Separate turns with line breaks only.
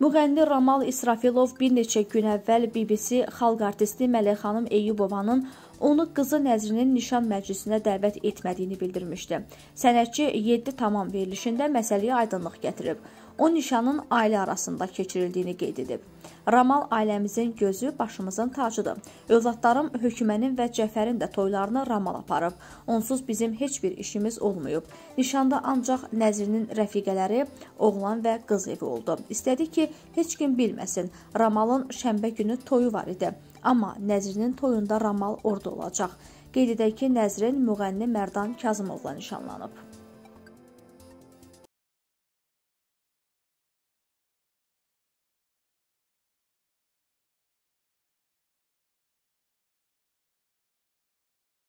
Müğənni Ramal İsrafilov bir neçə gün əvvəl BBC xalq artisti Məlixanım Eyyubovanın onu qızı Nəzrinin nişan məclisinə dəvət etmədiyini bildirmişdi. Sənətçi 7 tamam verilişində məsələyə aydınlıq gətirib. O nişanın ailə arasında keçirildiyini qeyd edib. Ramal ailəmizin gözü, başımızın tacıdır. Övladlarım Hökmənin və Cəfərin də toylarını Ramal aparıb. Onsuz bizim heç bir işimiz olmayıb. Nişanda ancaq Nəzrinin rəfiqələri, oğlan və qız evi oldu. İstədi ki, ki, heç kim bilməsin. Ramalın şənbə günü toyu var idi. Amma Nəzrinin toyunda Ramal orada olacaq. Qeyd edək ki, Nəzrin müğənni Mərdan Kazımovla nişanlanıb.